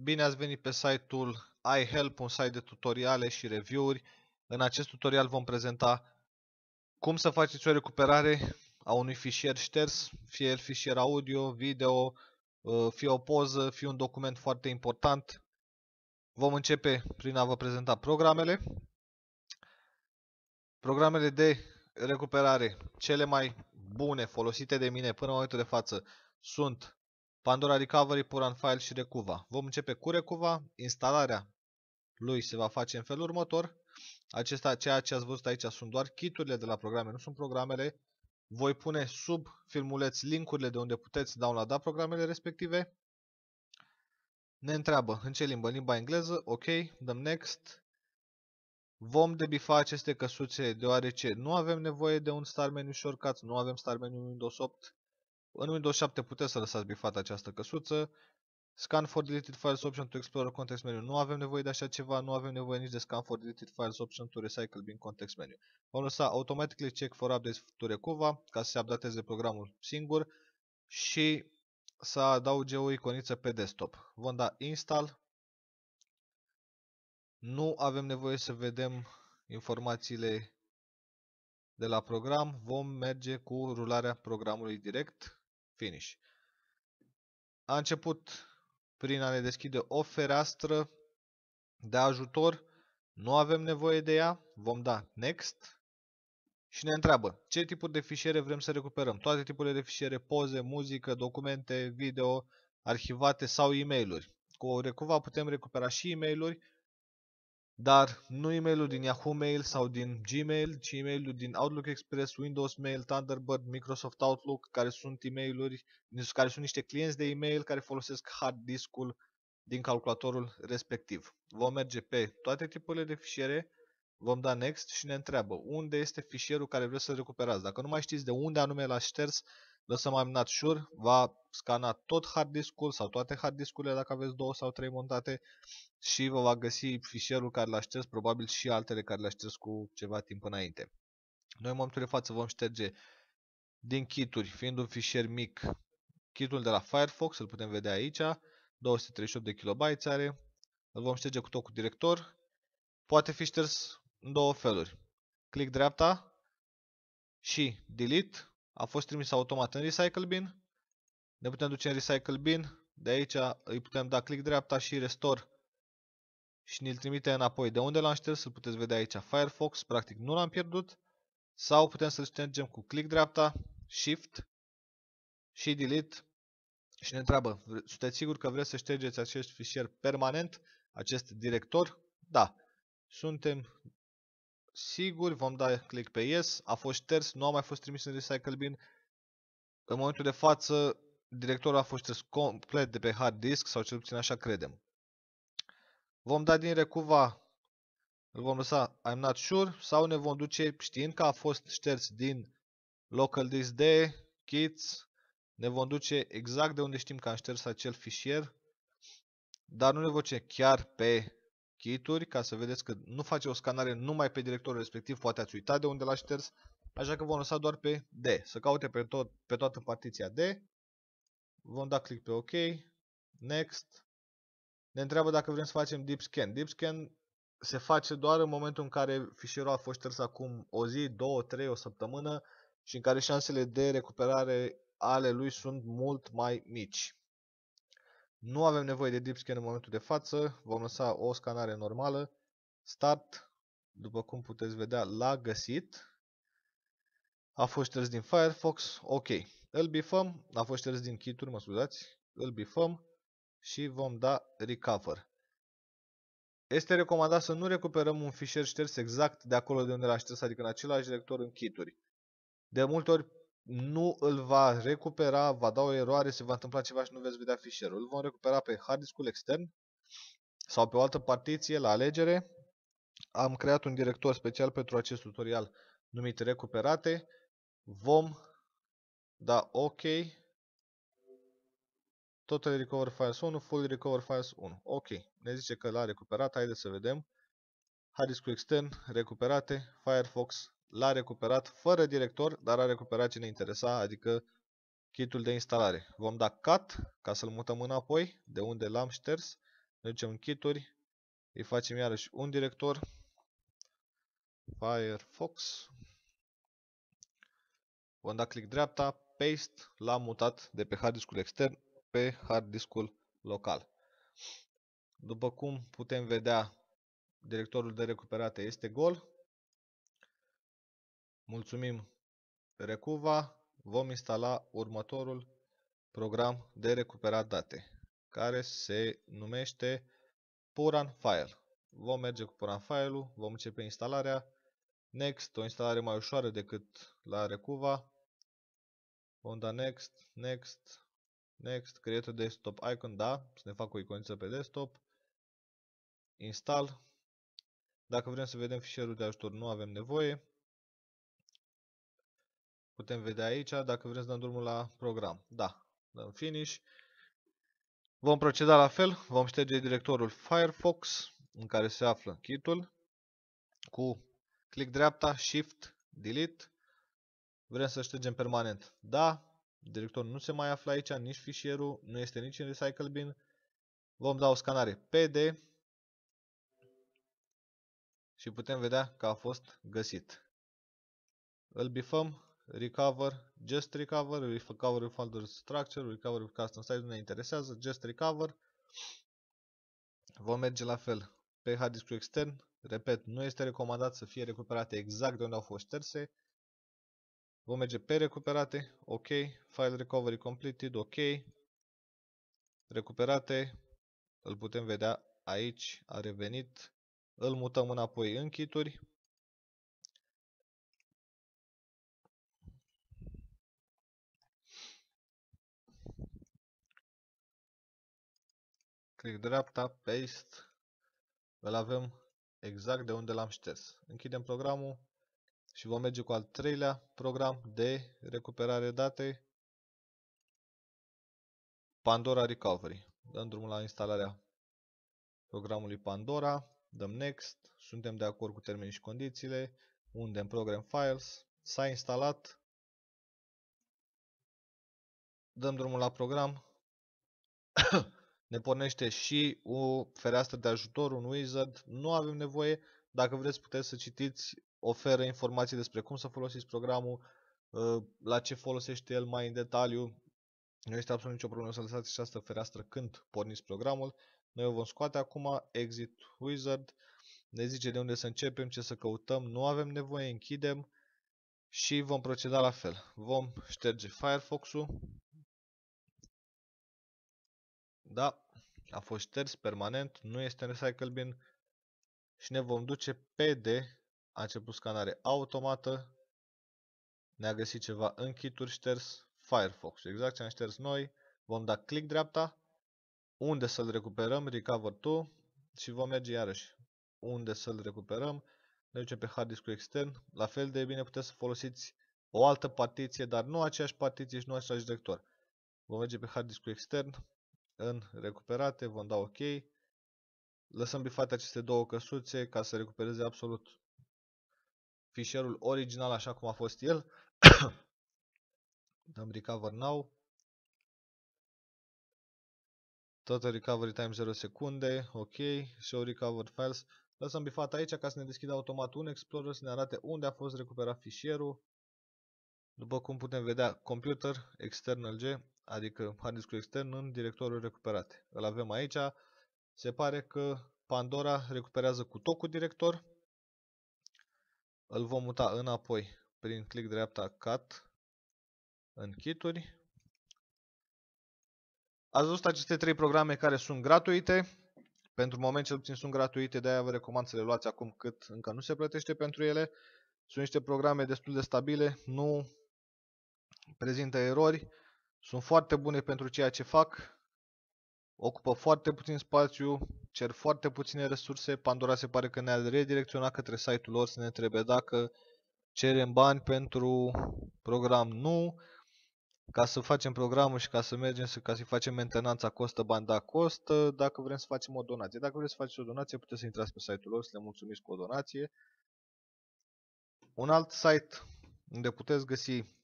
Bine ați venit pe site-ul iHelp, un site de tutoriale și review-uri. În acest tutorial vom prezenta cum să faceți o recuperare a unui fișier șters, fie el fișier audio, video, ă, fie o poză, fie un document foarte important. Vom începe prin a vă prezenta programele. Programele de recuperare cele mai bune folosite de mine până în momentul de față sunt Pandora Recovery, puran File și Recuva. Vom începe cu Recuva. Instalarea lui se va face în felul următor. Acesta, ceea ce ați văzut aici sunt doar kiturile de la programe, nu sunt programele. Voi pune sub filmuleț linkurile de unde puteți downloada programele respective. Ne întreabă în ce limbă? Limba engleză? Ok, dăm next. Vom debifa aceste căsuțe deoarece nu avem nevoie de un star menu shortcut, nu avem star menu Windows 8. În Windows 7 puteți să lăsați bifată această căsuță. Scan for deleted files option to explore context menu. Nu avem nevoie de așa ceva, nu avem nevoie nici de scan for deleted files option to recycle bin context menu. Vom lăsa automatically check for updates to recova ca să se updateze programul singur și să adauge o iconiță pe desktop. Vom da install. Nu avem nevoie să vedem informațiile de la program. Vom merge cu rularea programului direct Finish. A început prin a ne deschide o fereastră de ajutor. Nu avem nevoie de ea. Vom da Next. Și ne întreabă ce tipuri de fișiere vrem să recuperăm. Toate tipurile de fișiere, poze, muzică, documente, video, arhivate sau e uri Cu Recuva putem recupera și e uri dar nu e mail din Yahoo Mail sau din Gmail, ci e mail din Outlook Express, Windows Mail, Thunderbird, Microsoft Outlook, care sunt e mail care sunt niște clienți de e-mail care folosesc hard disk-ul din calculatorul respectiv. Vom merge pe toate tipurile de fișiere, vom da next și ne întreabă unde este fișierul care vreți să recuperați. Dacă nu mai știți de unde anume l a șters, lăsăm I'm not sure, va scana tot hard discul sau toate hard discurile dacă aveți două sau trei montate și vă va găsi fișierul care l-a șters, probabil și altele care le-a șters cu ceva timp înainte. Noi în momentul de față vom șterge din kituri, fiind un fișier mic, kitul de la Firefox, îl putem vedea aici, 238 de KB are, îl vom șterge cu tocul director, poate fi șters în două feluri, click dreapta și delete a fost trimis automat în Recycle Bin. Ne putem duce în Recycle Bin. De aici îi putem da click dreapta și Restore și ne-l trimite înapoi de unde l-am șters, îl puteți vedea aici Firefox, practic nu l-am pierdut. Sau putem să-l ștergem cu click dreapta, Shift și Delete și ne întreabă, sunteți sigur că vreți să ștergeți acest fișier permanent, acest director? Da, suntem sigur, vom da click pe yes, a fost șters, nu a mai fost trimis în recycle bin. În momentul de față, directorul a fost șters complet de pe hard disk, sau cel puțin așa credem. Vom da din recuva, îl vom lăsa I'm not sure, sau ne vom duce știind că a fost șters din local disk de kits, ne vom duce exact de unde știm că am șters acel fișier, dar nu ne vom duce chiar pe kituri ca să vedeți că nu face o scanare numai pe directorul respectiv, poate ați uitat de unde l-a șters, așa că vom lăsa doar pe D, să caute pe, tot, pe toată partiția D, vom da click pe OK, Next, ne întreabă dacă vrem să facem deep scan. Deep scan se face doar în momentul în care fișierul a fost șters acum o zi, două, trei, o săptămână și în care șansele de recuperare ale lui sunt mult mai mici. Nu avem nevoie de deep scan în momentul de față, vom lăsa o scanare normală. Start, după cum puteți vedea, l-a găsit. A fost șters din Firefox, ok. Îl bifăm, a fost șters din kituri, mă scuzați. Îl bifăm și vom da recover. Este recomandat să nu recuperăm un fișier șters exact de acolo de unde l-a șters, adică în același director în kituri. De multe ori nu îl va recupera, va da o eroare, se va întâmpla ceva și nu veți vedea fișierul. Îl vom recupera pe hard discul extern sau pe o altă partiție la alegere. Am creat un director special pentru acest tutorial numit recuperate. Vom da OK. Total Recover Files 1, Full Recover Files 1. OK. Ne zice că l-a recuperat. Haideți să vedem. Hard discul extern, recuperate, Firefox l-a recuperat fără director, dar a recuperat ce ne interesa, adică kitul de instalare. Vom da cut ca să-l mutăm înapoi, de unde l-am șters. Ne ducem în kituri, îi facem iarăși un director, Firefox. Vom da click dreapta, paste, l-am mutat de pe hard discul extern pe hard discul local. După cum putem vedea, directorul de recuperate este gol, Mulțumim Recuva, vom instala următorul program de recuperat date, care se numește Puran File. Vom merge cu Puran File-ul, vom începe instalarea. Next, o instalare mai ușoară decât la Recuva. Vom da Next, Next, Next, Create Desktop Icon, da, să ne fac o iconiță pe desktop. Install. Dacă vrem să vedem fișierul de ajutor, nu avem nevoie putem vedea aici, dacă vrem să dăm drumul la program. Da, dăm Finish. Vom proceda la fel, vom șterge directorul Firefox, în care se află kitul, cu click dreapta, Shift, Delete. Vrem să ștergem permanent. Da, directorul nu se mai află aici, nici fișierul, nu este nici în Recycle Bin. Vom da o scanare PD și putem vedea că a fost găsit. Îl bifăm recover, just recover, recover folder structure, recover custom size, nu ne interesează, just recover. Vom merge la fel pe hard disk extern, repet, nu este recomandat să fie recuperate exact de unde au fost șterse. Vom merge pe recuperate, ok, file recovery completed, ok, recuperate, îl putem vedea aici, a revenit, îl mutăm înapoi în kituri Click dreapta, paste, îl avem exact de unde l-am șters. Închidem programul și vom merge cu al treilea program de recuperare date, Pandora Recovery. Dăm drumul la instalarea programului Pandora, dăm Next, suntem de acord cu termenii și condițiile, unde în Program Files, s-a instalat, dăm drumul la program, ne pornește și o fereastră de ajutor, un wizard, nu avem nevoie. Dacă vreți puteți să citiți, oferă informații despre cum să folosiți programul, uh, la ce folosește el mai în detaliu. Nu este absolut nicio problemă să lăsați această fereastră când porniți programul. Noi o vom scoate acum, Exit Wizard, ne zice de unde să începem, ce să căutăm, nu avem nevoie, închidem și vom proceda la fel. Vom șterge Firefox-ul, da, a fost șters permanent, nu este în recycle bin și ne vom duce pe D. A început scanare automată. Ne-a găsit ceva în kituri șters Firefox. Exact ce am șters noi. Vom da click dreapta. Unde să-l recuperăm? Recover to. Și vom merge iarăși. Unde să-l recuperăm? Ne ducem pe hard Disk extern. La fel de bine puteți să folosiți o altă partiție, dar nu aceeași partiție și nu același director. Vom merge pe hard Disk extern în recuperate, vom da OK. Lăsăm bifate aceste două căsuțe ca să recupereze absolut fișierul original așa cum a fost el. Dăm recover now. Total recovery time 0 secunde, ok, show recovered files. Lăsăm bifat aici ca să ne deschidă automat un Explorer să ne arate unde a fost recuperat fișierul. După cum putem vedea, computer, external G, adică harddiscul extern, în directorul recuperate. Îl avem aici. Se pare că Pandora recuperează cu tot cu director. Îl vom muta înapoi prin click dreapta Cut în kituri. Ați văzut aceste trei programe care sunt gratuite. Pentru moment cel puțin sunt gratuite, de-aia vă recomand să le luați acum cât încă nu se plătește pentru ele. Sunt niște programe destul de stabile, nu prezintă erori. Sunt foarte bune pentru ceea ce fac, ocupă foarte puțin spațiu, cer foarte puține resurse. Pandora se pare că ne-a redirecționat către site-ul lor să ne întrebe dacă cerem bani pentru program. Nu. Ca să facem programul și ca să mergem, ca să facem mentenanța, costă bani, da, costă. Dacă vrem să facem o donație. Dacă vreți să faceți o donație, puteți să intrați pe site-ul lor, să le mulțumiți cu o donație. Un alt site unde puteți găsi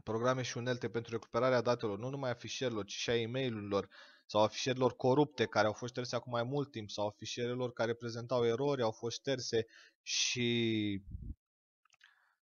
programe și unelte pentru recuperarea datelor, nu numai a fișierilor, ci și a e-mail-urilor sau a fișierilor corupte care au fost șterse acum mai mult timp sau a fișierilor care prezentau erori, au fost șterse și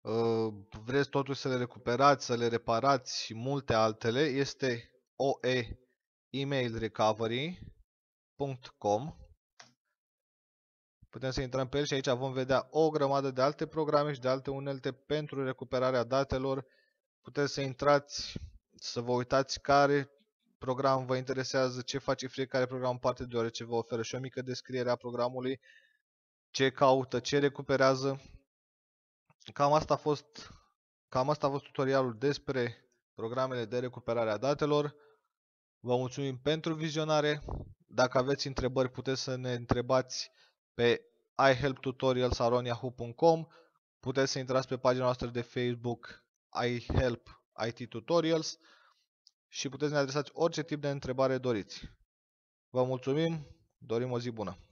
uh, vreți totuși să le recuperați, să le reparați și multe altele, este oe emailrecovery.com Putem să intrăm pe el și aici vom vedea o grămadă de alte programe și de alte unelte pentru recuperarea datelor puteți să intrați, să vă uitați care program vă interesează, ce face fiecare program în parte, deoarece vă oferă și o mică descriere a programului, ce caută, ce recuperează. Cam asta a fost, cam asta a fost tutorialul despre programele de recuperare a datelor. Vă mulțumim pentru vizionare. Dacă aveți întrebări, puteți să ne întrebați pe ihelptutorials.aroniahu.com Puteți să intrați pe pagina noastră de Facebook I Help IT Tutorials și puteți ne adresați orice tip de întrebare doriți. Vă mulțumim, dorim o zi bună!